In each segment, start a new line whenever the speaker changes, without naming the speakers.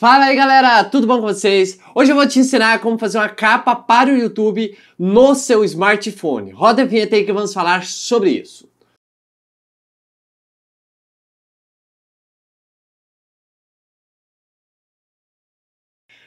Fala aí galera, tudo bom com vocês? Hoje eu vou te ensinar como fazer uma capa para o YouTube no seu smartphone. Roda a vinheta aí que vamos falar sobre isso.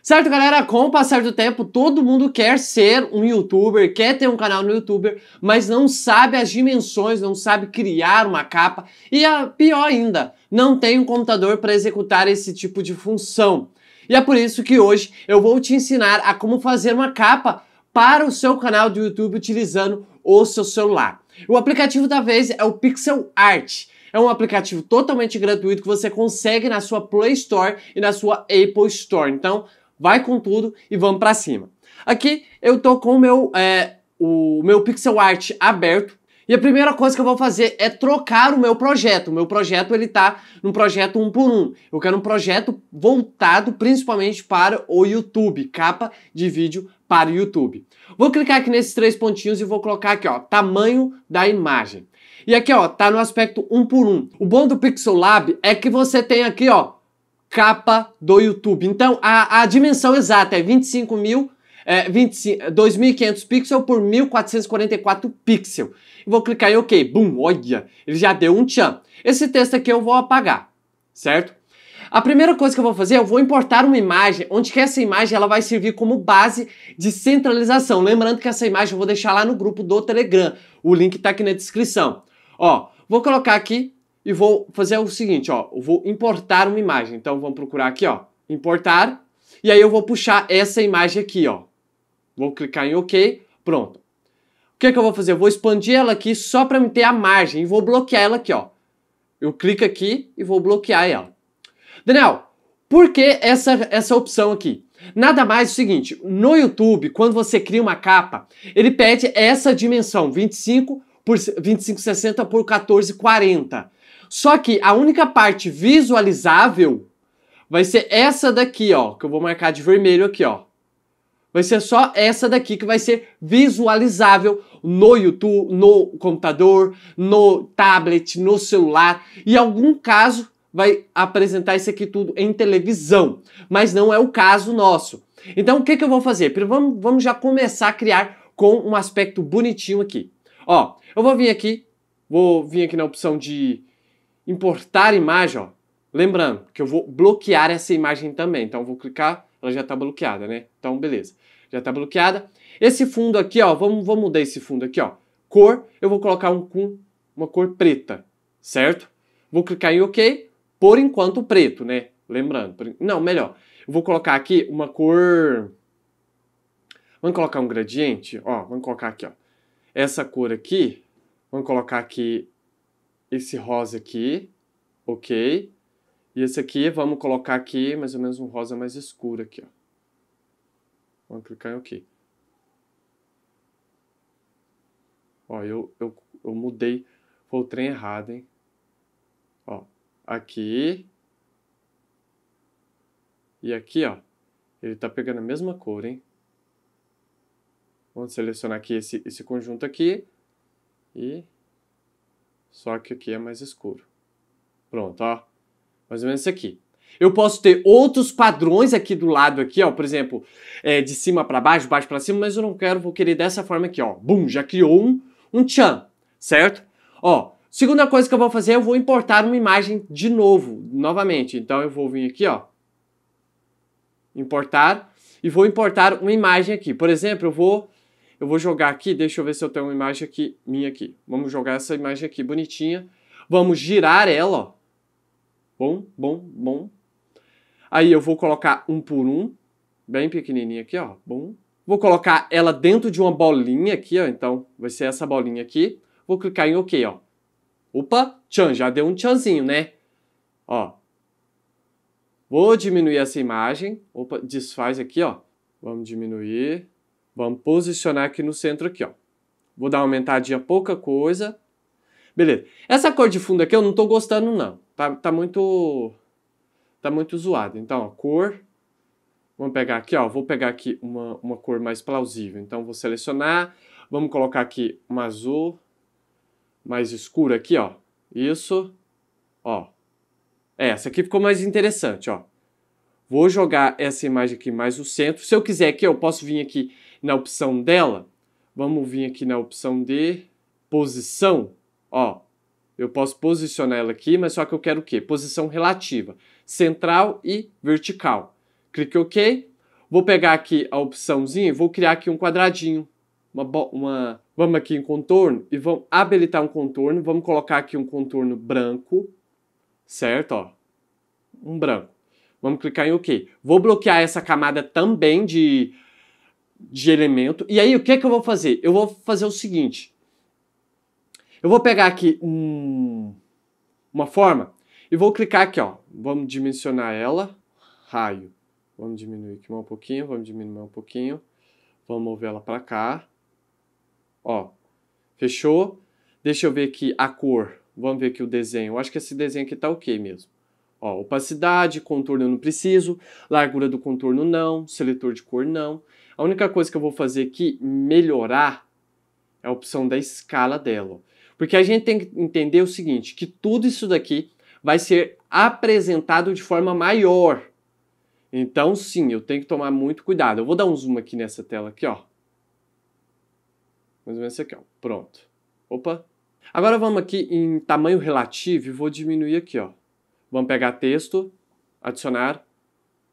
Certo, galera? Com o passar do tempo, todo mundo quer ser um youtuber, quer ter um canal no youtuber, mas não sabe as dimensões, não sabe criar uma capa e a ah, pior ainda, não tem um computador para executar esse tipo de função. E é por isso que hoje eu vou te ensinar a como fazer uma capa para o seu canal do YouTube utilizando o seu celular. O aplicativo da vez é o Pixel Art. É um aplicativo totalmente gratuito que você consegue na sua Play Store e na sua Apple Store. Então, vai com tudo e vamos para cima. Aqui eu tô com o meu, é, o meu pixel art aberto e a primeira coisa que eu vou fazer é trocar o meu projeto. O meu projeto ele tá num projeto um por um. Eu quero um projeto voltado principalmente para o YouTube, capa de vídeo para o YouTube. Vou clicar aqui nesses três pontinhos e vou colocar aqui, ó, tamanho da imagem. E aqui, ó, tá no aspecto um por um. O bom do Pixel Lab é que você tem aqui, ó, capa do YouTube. Então, a, a dimensão exata é 25 mil, é, 2.500 pixels por 1.444 pixel. Vou clicar em OK. Bum, olha, ele já deu um tchan. Esse texto aqui eu vou apagar, certo? A primeira coisa que eu vou fazer, eu vou importar uma imagem, onde que essa imagem ela vai servir como base de centralização. Lembrando que essa imagem eu vou deixar lá no grupo do Telegram. O link está aqui na descrição. Ó, vou colocar aqui e vou fazer o seguinte, ó, eu vou importar uma imagem. Então vamos procurar aqui, ó, importar, e aí eu vou puxar essa imagem aqui, ó. Vou clicar em OK, pronto. O que, é que eu vou fazer? Eu vou expandir ela aqui só para me ter a margem e vou bloquear ela aqui, ó. Eu clico aqui e vou bloquear ela. Daniel, por que essa, essa opção aqui? Nada mais é o seguinte, no YouTube, quando você cria uma capa, ele pede essa dimensão, 25 por 2560 por 1440. Só que a única parte visualizável vai ser essa daqui, ó, que eu vou marcar de vermelho aqui, ó. Vai ser só essa daqui que vai ser visualizável no YouTube, no computador, no tablet, no celular. E em algum caso vai apresentar isso aqui tudo em televisão, mas não é o caso nosso. Então o que, que eu vou fazer? Vamos, vamos já começar a criar com um aspecto bonitinho aqui. Ó, eu vou vir aqui, vou vir aqui na opção de importar imagem, ó. Lembrando que eu vou bloquear essa imagem também. Então, eu vou clicar, ela já está bloqueada, né? Então, beleza. Já está bloqueada. Esse fundo aqui, ó, vamos, vamos mudar esse fundo aqui, ó. Cor, eu vou colocar um com uma cor preta, certo? Vou clicar em OK, por enquanto preto, né? Lembrando. Por... Não, melhor. Eu vou colocar aqui uma cor... Vamos colocar um gradiente? Ó, vamos colocar aqui, ó. Essa cor aqui, vamos colocar aqui esse rosa aqui, ok? E esse aqui, vamos colocar aqui mais ou menos um rosa mais escuro aqui, ó. Vamos clicar em OK. Ó, eu, eu, eu mudei, foi o trem errado, hein? Ó, aqui. E aqui, ó. Ele tá pegando a mesma cor, hein? Vamos selecionar aqui esse, esse conjunto aqui. E só que aqui é mais escuro. Pronto, ó. Mais ou menos isso aqui. Eu posso ter outros padrões aqui do lado aqui, ó, por exemplo, é, de cima para baixo, baixo para cima, mas eu não quero, vou querer dessa forma aqui, ó. Bum, já criou um, um tchan, certo? Ó, segunda coisa que eu vou fazer, eu vou importar uma imagem de novo, novamente. Então eu vou vir aqui, ó, importar, e vou importar uma imagem aqui. Por exemplo, eu vou eu vou jogar aqui, deixa eu ver se eu tenho uma imagem aqui, minha aqui. Vamos jogar essa imagem aqui, bonitinha. Vamos girar ela, ó. Bom, bom, bom. Aí eu vou colocar um por um, bem pequenininha aqui, ó. Bom. Vou colocar ela dentro de uma bolinha aqui, ó. Então, vai ser essa bolinha aqui. Vou clicar em OK, ó. Opa, tchan, já deu um tchanzinho, né? Ó. Vou diminuir essa imagem. Opa, desfaz aqui, ó. Vamos diminuir. Vamos posicionar aqui no centro aqui, ó. Vou dar uma aumentadinha pouca coisa. Beleza. Essa cor de fundo aqui eu não tô gostando não. Tá, tá muito... Tá muito zoado. Então, ó, cor... Vamos pegar aqui, ó. Vou pegar aqui uma, uma cor mais plausível. Então, vou selecionar. Vamos colocar aqui um azul mais escuro aqui, ó. Isso. Ó. É, essa aqui ficou mais interessante, ó. Vou jogar essa imagem aqui mais no centro. Se eu quiser aqui, eu posso vir aqui na opção dela. Vamos vir aqui na opção de posição. Ó, eu posso posicionar ela aqui, mas só que eu quero o quê? Posição relativa, central e vertical. Clique OK. Vou pegar aqui a opçãozinha e vou criar aqui um quadradinho. Uma, uma, vamos aqui em contorno e vamos habilitar um contorno. Vamos colocar aqui um contorno branco, certo? Ó, um branco. Vamos clicar em OK. Vou bloquear essa camada também de de elemento. E aí, o que, é que eu vou fazer? Eu vou fazer o seguinte. Eu vou pegar aqui um, uma forma e vou clicar aqui, ó. Vamos dimensionar ela. Raio. Vamos diminuir aqui um pouquinho, vamos diminuir um pouquinho. Vamos mover ela para cá. Ó, fechou. Deixa eu ver aqui a cor. Vamos ver aqui o desenho. Eu acho que esse desenho aqui tá ok mesmo. Ó, opacidade, contorno eu não preciso, largura do contorno não, seletor de cor não. A única coisa que eu vou fazer aqui melhorar é a opção da escala dela. Porque a gente tem que entender o seguinte, que tudo isso daqui vai ser apresentado de forma maior. Então, sim, eu tenho que tomar muito cuidado. Eu vou dar um zoom aqui nessa tela aqui, ó. Mais ou menos aqui, ó. Pronto. Opa. Agora vamos aqui em tamanho relativo e vou diminuir aqui, ó. Vamos pegar texto, adicionar,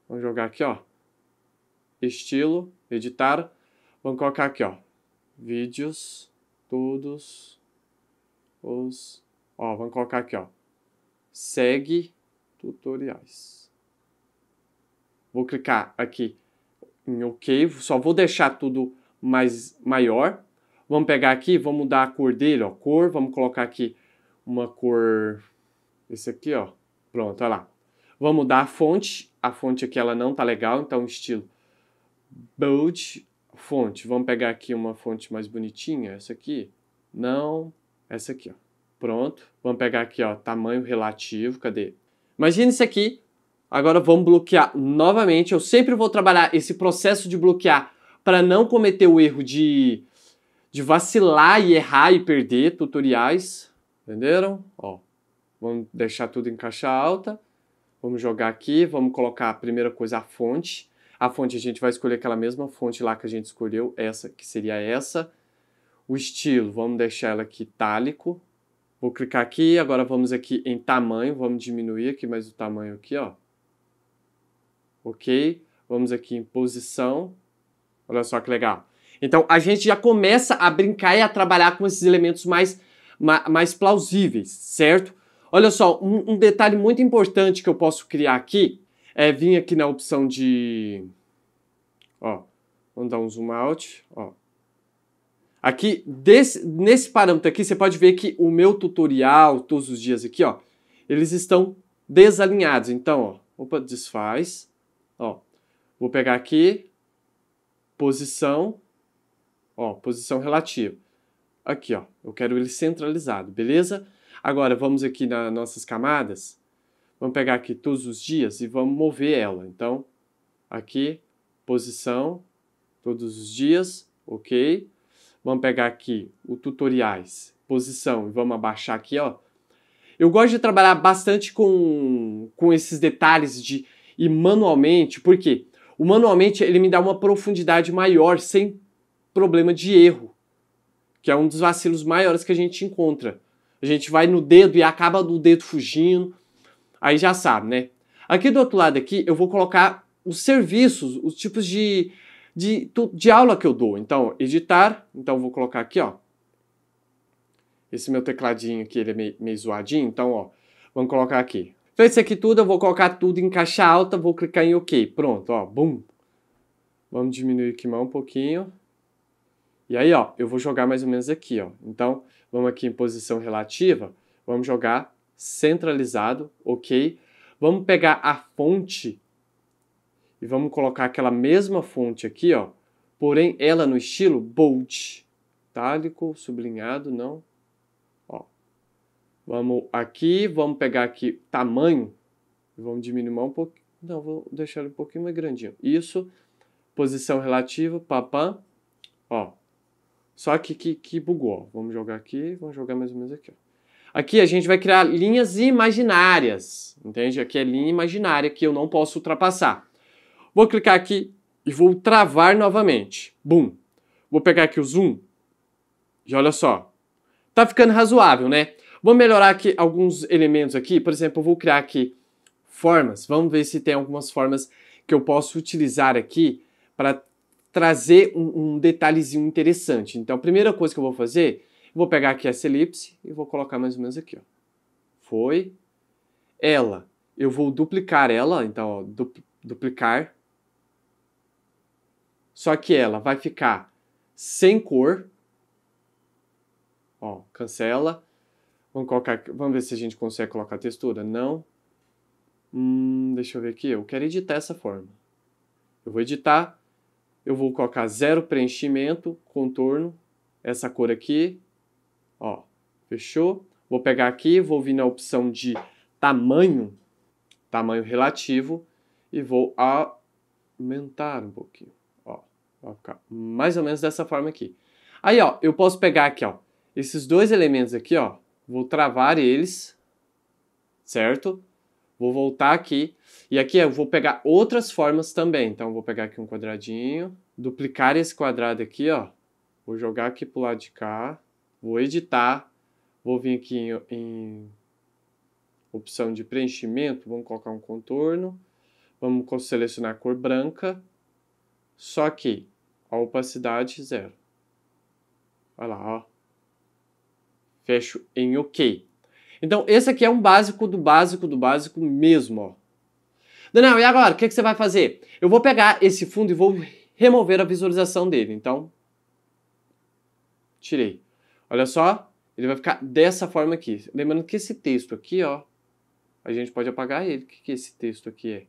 vamos jogar aqui, ó. Estilo, editar. Vamos colocar aqui, ó. Vídeos, todos os. Ó, vamos colocar aqui, ó. Segue tutoriais. Vou clicar aqui em OK. Só vou deixar tudo mais maior. Vamos pegar aqui, vamos mudar a cor dele, ó. Cor, vamos colocar aqui uma cor. Esse aqui, ó. Pronto, olha lá. Vamos mudar a fonte. A fonte aqui ela não tá legal, então estilo Bold fonte. Vamos pegar aqui uma fonte mais bonitinha, essa aqui. Não, essa aqui, ó. Pronto. Vamos pegar aqui, ó, tamanho relativo, cadê? Imagina isso aqui. Agora vamos bloquear novamente. Eu sempre vou trabalhar esse processo de bloquear para não cometer o erro de, de vacilar e errar e perder tutoriais. Entenderam? Ó, vamos deixar tudo em caixa alta. Vamos jogar aqui, vamos colocar a primeira coisa, a fonte. A fonte, a gente vai escolher aquela mesma fonte lá que a gente escolheu, essa, que seria essa. O estilo, vamos deixar ela aqui itálico. Vou clicar aqui, agora vamos aqui em tamanho, vamos diminuir aqui mais o tamanho aqui, ó. Ok? Vamos aqui em posição. Olha só que legal. Então, a gente já começa a brincar e a trabalhar com esses elementos mais, mais plausíveis, certo? Olha só, um, um detalhe muito importante que eu posso criar aqui é vir aqui na opção de. Ó, vamos dar um zoom out. Ó. Aqui, desse, nesse parâmetro aqui, você pode ver que o meu tutorial, todos os dias aqui, ó, eles estão desalinhados. Então, ó, opa, desfaz. Ó, vou pegar aqui, posição, ó, posição relativa. Aqui, ó, eu quero ele centralizado, beleza? Agora, vamos aqui nas nossas camadas. Vamos pegar aqui todos os dias e vamos mover ela. Então, aqui, posição, todos os dias, ok. Vamos pegar aqui o tutoriais, posição, e vamos abaixar aqui, ó. Eu gosto de trabalhar bastante com, com esses detalhes de e manualmente, porque o manualmente ele me dá uma profundidade maior sem problema de erro, que é um dos vacilos maiores que a gente encontra. A gente vai no dedo e acaba do dedo fugindo, Aí já sabe, né? Aqui do outro lado aqui, eu vou colocar os serviços, os tipos de, de, de aula que eu dou. Então, editar. Então, vou colocar aqui, ó. Esse meu tecladinho aqui, ele é meio, meio zoadinho. Então, ó, vamos colocar aqui. Então, isso aqui tudo, eu vou colocar tudo em caixa alta, vou clicar em OK. Pronto, ó, bum. Vamos diminuir aqui mais um pouquinho. E aí, ó, eu vou jogar mais ou menos aqui, ó. Então, vamos aqui em posição relativa, vamos jogar centralizado, ok? Vamos pegar a fonte e vamos colocar aquela mesma fonte aqui, ó, porém ela no estilo bold, itálico, sublinhado, não. Ó. Vamos aqui, vamos pegar aqui tamanho, vamos diminuir um pouquinho, não, vou deixar ele um pouquinho mais grandinho. Isso, posição relativa, papá, ó. Só que, que, que bugou, ó. Vamos jogar aqui, vamos jogar mais ou menos aqui, ó. Aqui a gente vai criar linhas imaginárias, entende? Aqui é linha imaginária que eu não posso ultrapassar. Vou clicar aqui e vou travar novamente. Bum. Vou pegar aqui o zoom. E olha só. Tá ficando razoável, né? Vou melhorar aqui alguns elementos aqui. Por exemplo, eu vou criar aqui formas. Vamos ver se tem algumas formas que eu posso utilizar aqui para trazer um, um detalhezinho interessante. Então, a primeira coisa que eu vou fazer Vou pegar aqui essa elipse e vou colocar mais ou menos aqui. Ó. Foi. Ela. Eu vou duplicar ela, então, ó, dupl duplicar. Só que ela vai ficar sem cor. Ó, cancela. Vamos colocar, vamos ver se a gente consegue colocar a textura. Não. Hum, deixa eu ver aqui. Eu quero editar essa forma. Eu vou editar. Eu vou colocar zero preenchimento, contorno, essa cor aqui, Ó, fechou? Vou pegar aqui, vou vir na opção de tamanho, tamanho relativo, e vou aumentar um pouquinho. Ó, vai ficar mais ou menos dessa forma aqui. Aí, ó, eu posso pegar aqui, ó, esses dois elementos aqui, ó, vou travar eles, certo? Vou voltar aqui, e aqui eu vou pegar outras formas também. Então, vou pegar aqui um quadradinho, duplicar esse quadrado aqui, ó, vou jogar aqui pro lado de cá, vou editar, vou vir aqui em, em opção de preenchimento, vamos colocar um contorno, vamos selecionar a cor branca, só que a opacidade zero. Olha lá, ó. Fecho em OK. Então, esse aqui é um básico do básico do básico mesmo, ó. Daniel, e agora? O que, é que você vai fazer? Eu vou pegar esse fundo e vou remover a visualização dele. Então, tirei. Olha só, ele vai ficar dessa forma aqui. Lembrando que esse texto aqui, ó, a gente pode apagar ele. O que, que esse texto aqui é?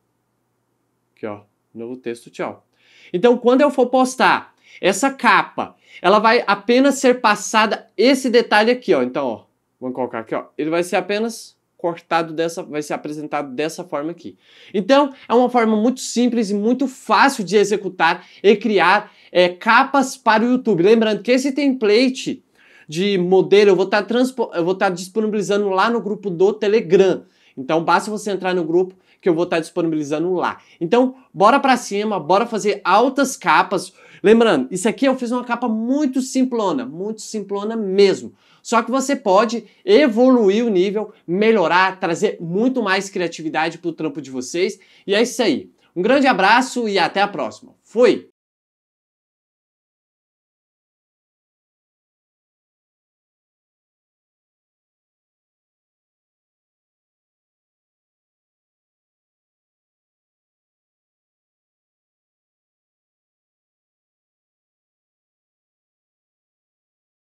Aqui, ó, novo texto, tchau. Então, quando eu for postar essa capa, ela vai apenas ser passada esse detalhe aqui, ó. Então, ó, vamos colocar aqui, ó. Ele vai ser apenas cortado dessa, vai ser apresentado dessa forma aqui. Então, é uma forma muito simples e muito fácil de executar e criar é, capas para o YouTube. Lembrando que esse template de modelo, eu vou tá estar vou estar tá disponibilizando lá no grupo do Telegram. Então basta você entrar no grupo que eu vou estar tá disponibilizando lá. Então, bora para cima, bora fazer altas capas. Lembrando, isso aqui eu fiz uma capa muito simplona, muito simplona mesmo. Só que você pode evoluir o nível, melhorar, trazer muito mais criatividade para o trampo de vocês. E é isso aí. Um grande abraço e até a próxima. Fui!